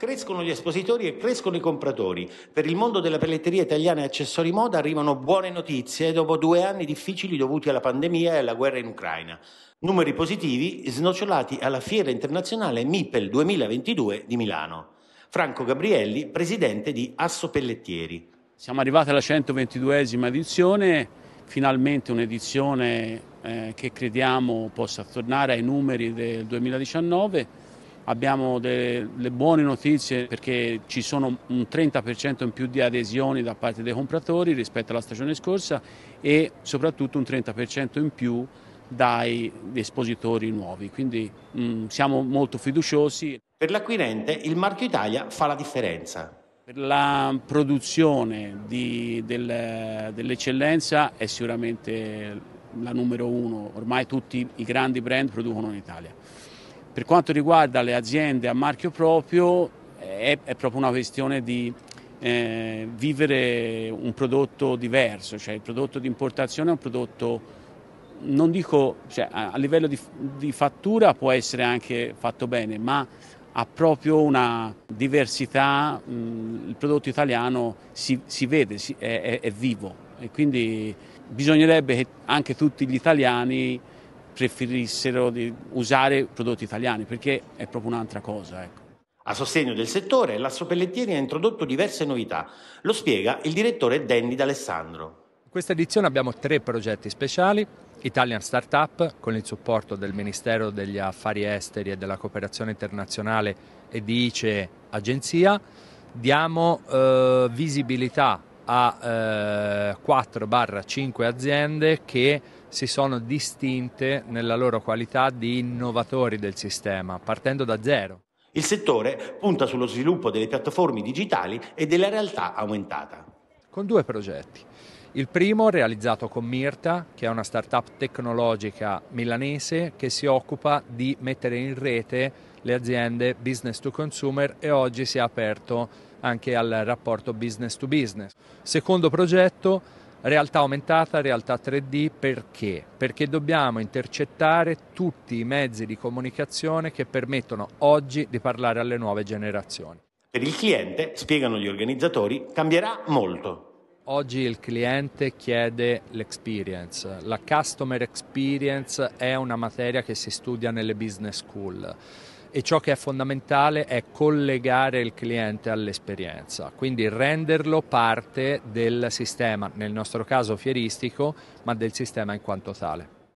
Crescono gli espositori e crescono i compratori. Per il mondo della pelletteria italiana e accessori moda arrivano buone notizie dopo due anni difficili dovuti alla pandemia e alla guerra in Ucraina. Numeri positivi snocciolati alla Fiera Internazionale MIPEL 2022 di Milano. Franco Gabrielli, presidente di Asso Pellettieri. Siamo arrivati alla 122esima edizione, finalmente un'edizione eh, che crediamo possa tornare ai numeri del 2019 abbiamo delle buone notizie perché ci sono un 30% in più di adesioni da parte dei compratori rispetto alla stagione scorsa e soprattutto un 30% in più dai espositori nuovi, quindi mh, mm, siamo molto fiduciosi. Per l'acquirente il marchio Italia fa la differenza. Per la produzione di, del, dell'eccellenza è sicuramente la numero uno, ormai tutti i grandi brand producono in Italia. Per quanto riguarda le aziende a marchio proprio è, è proprio una questione di eh, vivere un prodotto diverso, cioè il prodotto di importazione è un prodotto, non dico, cioè, a, a livello di, di fattura può essere anche fatto bene, ma ha proprio una diversità, il prodotto italiano si, si vede, si, è, è, vivo e quindi bisognerebbe che anche tutti gli italiani preferissero di usare prodotti italiani perché è proprio un'altra cosa. Ecco. A sostegno del settore, l'Asso Pellettini ha introdotto diverse novità. Lo spiega il direttore Danny D'Alessandro. In questa edizione abbiamo tre progetti speciali. Italian Startup, con il supporto del Ministero degli Affari Esteri e della Cooperazione Internazionale e di ICE Agenzia, diamo eh, visibilità a eh, 4-5 aziende che si sono distinte nella loro qualità di innovatori del sistema, partendo da zero. Il settore punta sullo sviluppo delle piattaforme digitali e della realtà aumentata. Con due progetti. Il primo realizzato con Mirta, che è una start-up tecnologica milanese che si occupa di mettere in rete le aziende business to consumer e oggi si è aperto anche al rapporto business to business. Secondo progetto Realtà aumentata, realtà 3D, perché? Perché dobbiamo intercettare tutti i mezzi di comunicazione che permettono oggi di parlare alle nuove generazioni. Per il cliente, spiegano gli organizzatori, cambierà molto. Oggi il cliente chiede l'experience, la customer experience è una materia che si studia nelle business school e ciò che è fondamentale è collegare il cliente all'esperienza, quindi renderlo parte del sistema, nel nostro caso fieristico, ma del sistema in quanto tale.